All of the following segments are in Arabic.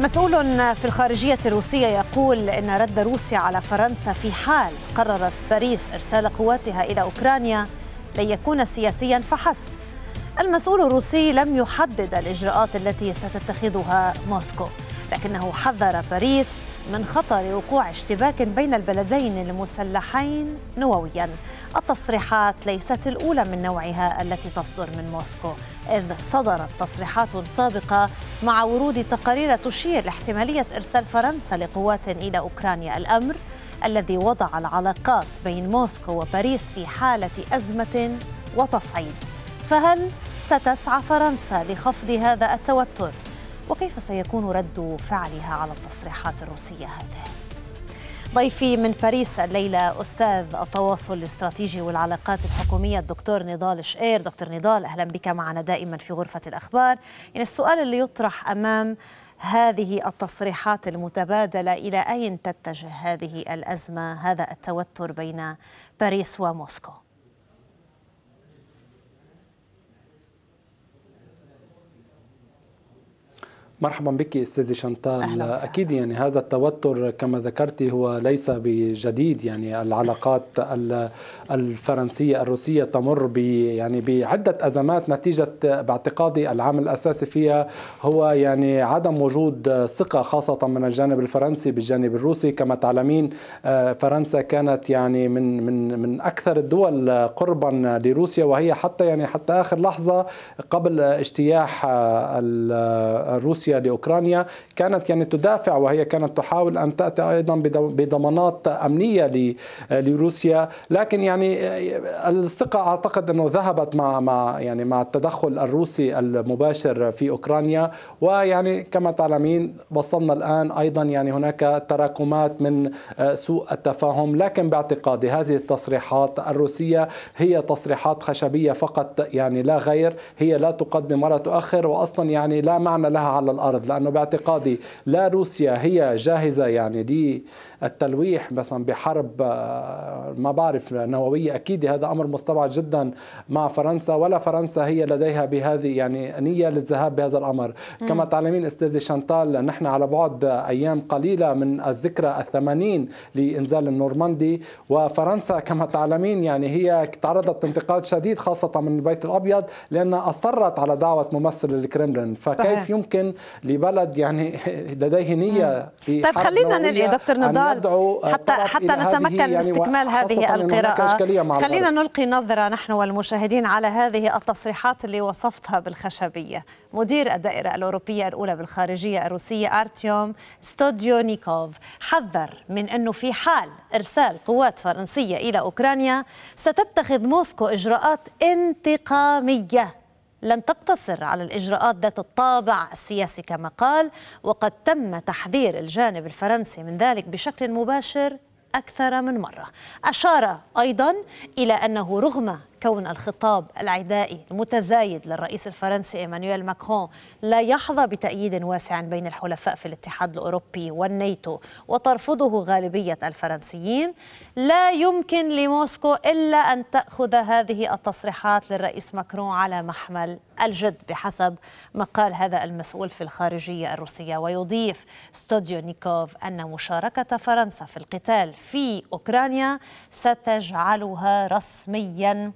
مسؤول في الخارجية الروسية يقول إن رد روسيا على فرنسا في حال قررت باريس إرسال قواتها إلى أوكرانيا لن يكون سياسيا فحسب المسؤول الروسي لم يحدد الإجراءات التي ستتخذها موسكو لكنه حذر باريس من خطر وقوع اشتباك بين البلدين المسلحين نوويا التصريحات ليست الأولى من نوعها التي تصدر من موسكو إذ صدرت تصريحات سابقة مع ورود تقارير تشير لاحتمالية إرسال فرنسا لقوات إلى أوكرانيا الأمر الذي وضع العلاقات بين موسكو وباريس في حالة أزمة وتصعيد فهل ستسعى فرنسا لخفض هذا التوتر وكيف سيكون رد فعلها على التصريحات الروسية هذه ضيفي من باريس الليلة أستاذ التواصل الاستراتيجي والعلاقات الحكومية الدكتور نضال شقير دكتور نضال أهلا بك معنا دائما في غرفة الأخبار يعني السؤال اللي يطرح أمام هذه التصريحات المتبادلة إلى أين تتجه هذه الأزمة هذا التوتر بين باريس وموسكو مرحبا بك استاذه شانتال أهلا اكيد يعني هذا التوتر كما ذكرتي هو ليس بجديد يعني العلاقات الفرنسيه الروسيه تمر ب يعني بعده ازمات نتيجه باعتقادي العامل الاساسي فيها هو يعني عدم وجود ثقه خاصه من الجانب الفرنسي بالجانب الروسي كما تعلمين آه، فرنسا كانت يعني من من من اكثر الدول قربا لروسيا وهي حتى يعني حتى اخر لحظه قبل اجتياح الروسي روسيا لاوكرانيا كانت يعني تدافع وهي كانت تحاول ان تاتي ايضا بضمانات امنيه لروسيا لكن يعني الثقه اعتقد انه ذهبت مع مع يعني مع التدخل الروسي المباشر في اوكرانيا ويعني كما تعلمين وصلنا الان ايضا يعني هناك تراكمات من آه، سوء التفاهم لكن باعتقادي هذه التصريحات الروسيه هي تصريحات خشبيه فقط يعني لا غير هي لا تقدم ولا تؤخر واصلا يعني لا معنى لها على الارض لانه باعتقادي لا روسيا هي جاهزه يعني للتلويح مثلا بحرب آه، ما بعرف نوويه اكيد هذا امر مستبعد جدا مع فرنسا ولا فرنسا هي لديها بهذه يعني نيه للذهاب بهذا الامر مم. كما تعلمين استاذه شانتال نحن على بعد ايام قليله من الذكرى الثمانين لانزال النورماندي وفرنسا كما تعلمين يعني هي تعرضت لانتقاد شديد خاصه من البيت الابيض لانها اصرت على دعوه ممثل الكرملين فكيف طيب. يمكن لبلد يعني لديه نية طيب خلينا نلقي دكتور نضال حتى حتى نتمكن من يعني استكمال هذه القراءة خلينا نلقي نظرة نحن والمشاهدين على هذه التصريحات اللي وصفتها بالخشبية مدير الدائرة الأوروبية الأولى بالخارجية الروسية أرتيوم ستوديونيكوف حذر من أنه في حال إرسال قوات فرنسية إلى أوكرانيا ستتخذ موسكو إجراءات انتقامية لن تقتصر على الإجراءات ذات الطابع السياسي كما قال وقد تم تحذير الجانب الفرنسي من ذلك بشكل مباشر أكثر من مرة أشار أيضا إلى أنه رغم كون الخطاب العدائي المتزايد للرئيس الفرنسي ايمانويل ماكرون لا يحظى بتأييد واسع بين الحلفاء في الاتحاد الاوروبي والنيتو وترفضه غالبيه الفرنسيين لا يمكن لموسكو الا ان تاخذ هذه التصريحات للرئيس ماكرون على محمل الجد بحسب ما قال هذا المسؤول في الخارجيه الروسيه ويضيف ستوديو نيكوف ان مشاركه فرنسا في القتال في اوكرانيا ستجعلها رسميا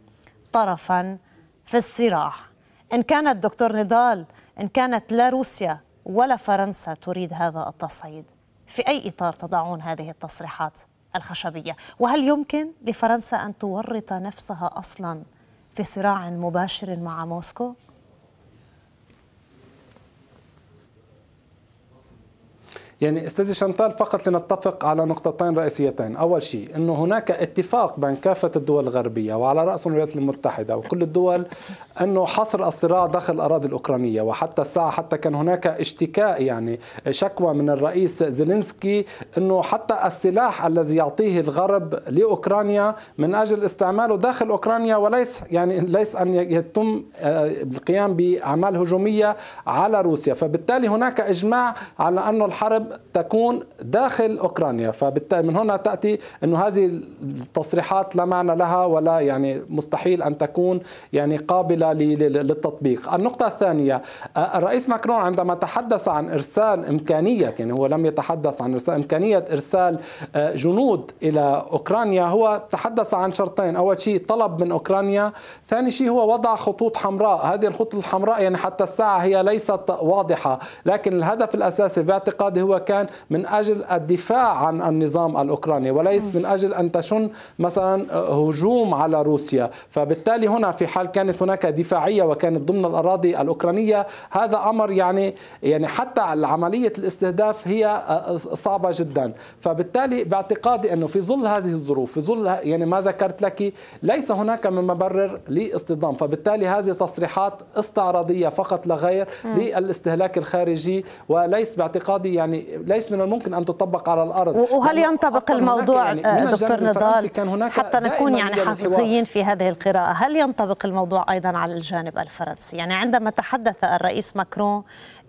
طرفا في الصراع إن كانت دكتور نضال إن كانت لا روسيا ولا فرنسا تريد هذا التصعيد في أي إطار تضعون هذه التصريحات الخشبية وهل يمكن لفرنسا أن تورط نفسها أصلا في صراع مباشر مع موسكو؟ يعني استاذ شنطال فقط لنتفق على نقطتين رئيسيتين اول شيء انه هناك اتفاق بين كافه الدول الغربيه وعلى راس الولايات المتحده وكل الدول انه حصر الصراع داخل الاراضي الاوكرانيه وحتى الساعه حتى كان هناك اشتكاء يعني شكوى من الرئيس زيلينسكي انه حتى السلاح الذي يعطيه الغرب لاوكرانيا من اجل استعماله داخل اوكرانيا وليس يعني ليس ان يتم آه، القيام باعمال هجوميه على روسيا فبالتالي هناك اجماع على انه الحرب تكون داخل أوكرانيا فبالتالي من هنا تأتي انه هذه التصريحات لا معنى لها ولا يعني مستحيل أن تكون يعني قابلة للتطبيق النقطة الثانية آه، الرئيس ماكرون عندما تحدث عن إرسال إمكانية يعني هو لم يتحدث عن إرسال إمكانية إرسال آه، جنود إلى أوكرانيا هو تحدث عن شرطين أول شيء طلب من أوكرانيا ثاني شيء هو وضع خطوط حمراء هذه الخطوط الحمراء يعني حتى الساعة هي ليست واضحة لكن الهدف الأساسي باعتقادي هو كان من أجل الدفاع عن النظام الأوكراني وليس من أجل أن تشن مثلا آه، هجوم على روسيا فبالتالي هنا في حال كانت هناك دفاعية وكانت ضمن الأراضي الأوكرانية هذا أمر يعني يعني حتى عملية الاستهداف هي آه، آه، صعبة جدا فبالتالي باعتقادي أنه في ظل هذه الظروف في ظل يعني ما ذكرت لك ليس هناك من مبرر لاصطدام فبالتالي هذه تصريحات استعراضية فقط لغير للاستهلاك الخارجي وليس باعتقادي يعني ليس من الممكن ان تطبق على الارض وهل ينطبق الموضوع يعني آه، دكتور نضال حتى نكون يعني حقيقيين في هذه القراءه هل ينطبق الموضوع ايضا على الجانب الفرنسي يعني عندما تحدث الرئيس ماكرون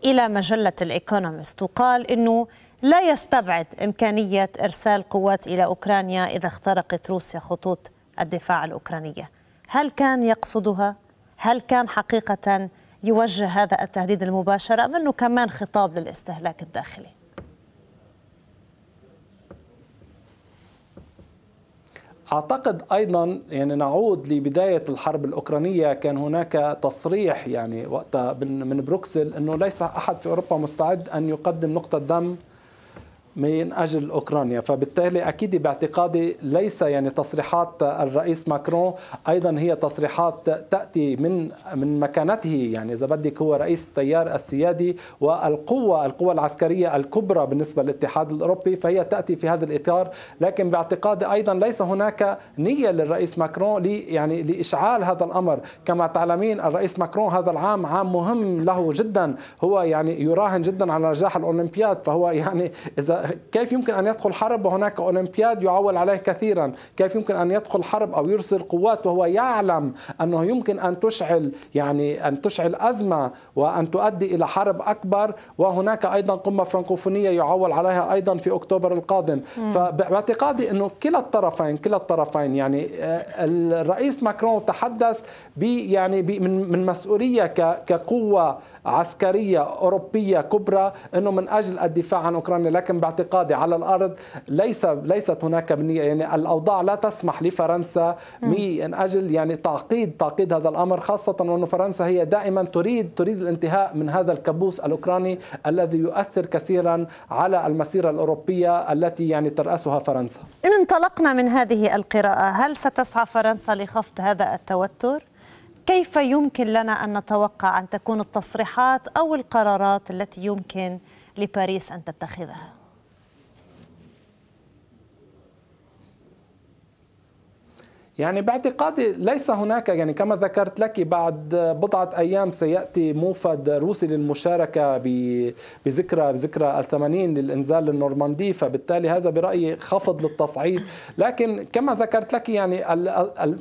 الى مجله الايكونومست وقال انه لا يستبعد امكانيه ارسال قوات الى اوكرانيا اذا اخترقت روسيا خطوط الدفاع الاوكرانيه هل كان يقصدها هل كان حقيقه يوجه هذا التهديد المباشر أم أنه كمان خطاب للاستهلاك الداخلي؟ اعتقد ايضا يعني نعود لبدايه الحرب الاوكرانيه كان هناك تصريح يعني وقتها من بروكسل انه ليس احد في اوروبا مستعد ان يقدم نقطه دم من اجل اوكرانيا فبالتالي اكيد باعتقادي ليس يعني تصريحات الرئيس ماكرون ايضا هي تصريحات تاتي من من مكانته يعني اذا بدك هو رئيس التيار السيادي والقوه القوه العسكريه الكبرى بالنسبه للاتحاد الاوروبي فهي تاتي في هذا الاطار لكن باعتقادي ايضا ليس هناك نيه للرئيس ماكرون لي يعني لاشعال هذا الامر كما تعلمين الرئيس ماكرون هذا العام عام مهم له جدا هو يعني يراهن جدا على نجاح الاولمبياد فهو يعني اذا كيف يمكن أن يدخل حرب وهناك أولمبياد يعول عليه كثيرا كيف يمكن أن يدخل حرب أو يرسل قوات وهو يعلم أنه يمكن أن تشعل يعني أن تشعل أزمة وأن تؤدي إلى حرب أكبر وهناك أيضا قمة فرنكوفونية يعول عليها أيضا في أكتوبر القادم فباعتقادي أنه كلا الطرفين كلا الطرفين يعني آه، الرئيس ماكرون تحدث يعني من مسؤولية كقوة عسكريه اوروبيه كبرى انه من اجل الدفاع عن اوكرانيا لكن باعتقادي على الارض ليس ليست هناك بنيه يعني الاوضاع لا تسمح لفرنسا من اجل يعني تعقيد تعقيد هذا الامر خاصه وانه فرنسا هي دائما تريد تريد الانتهاء من هذا الكابوس الاوكراني الذي يؤثر كثيرا على المسيره الاوروبيه التي يعني تراسها فرنسا. ان انطلقنا من هذه القراءه هل ستسعى فرنسا لخفض هذا التوتر؟ كيف يمكن لنا أن نتوقع أن تكون التصريحات أو القرارات التي يمكن لباريس أن تتخذها؟ يعني باعتقادي ليس هناك يعني كما ذكرت لك بعد بضعة أيام سيأتي موفد روسي للمشاركة بذكرى بذكرى ال80 للإنزال للنورماندي فبالتالي هذا برأيي خفض للتصعيد لكن كما ذكرت لك يعني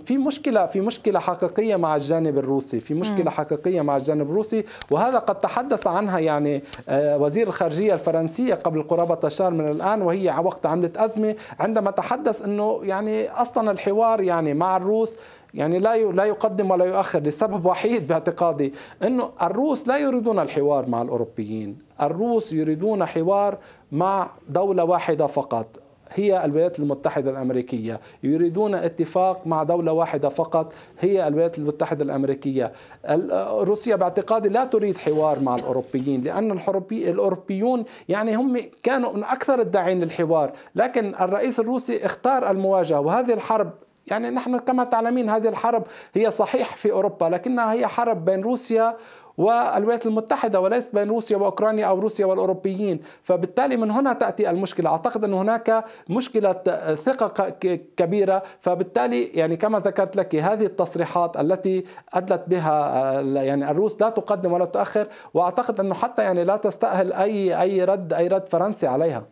في مشكلة في مشكلة حقيقية مع الجانب الروسي في مشكلة حقيقية مع الجانب الروسي وهذا قد تحدث عنها يعني آه، وزير الخارجية الفرنسية قبل قرابة شهر من الآن وهي وقت عملت أزمة عندما تحدث أنه يعني أصلا الحوار يعني الأوكراني يعني مع الروس يعني لا لا يقدم ولا يؤخر لسبب وحيد باعتقادي انه الروس لا يريدون الحوار مع الاوروبيين، الروس يريدون حوار مع دوله واحده فقط هي الولايات المتحدة الأمريكية يريدون اتفاق مع دولة واحدة فقط هي الولايات المتحدة الأمريكية روسيا باعتقادي لا تريد حوار مع الأوروبيين لأن الأوروبيون يعني هم كانوا من أكثر الداعين للحوار لكن الرئيس الروسي اختار المواجهة وهذه الحرب يعني نحن كما تعلمين هذه الحرب هي صحيح في أوروبا لكنها هي حرب بين روسيا والولايات المتحدة وليس بين روسيا وأوكرانيا أو روسيا والأوروبيين فبالتالي من هنا تأتي المشكلة أعتقد أن هناك مشكلة ثقة كبيرة فبالتالي يعني كما ذكرت لك هذه التصريحات التي أدلت بها آه، يعني الروس لا تقدم ولا تؤخر وأعتقد أنه حتى يعني لا تستأهل أي أي رد أي رد فرنسي عليها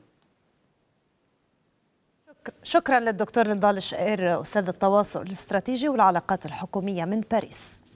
شكرا للدكتور نضال الشقير أستاذ التواصل الاستراتيجي والعلاقات الحكومية من باريس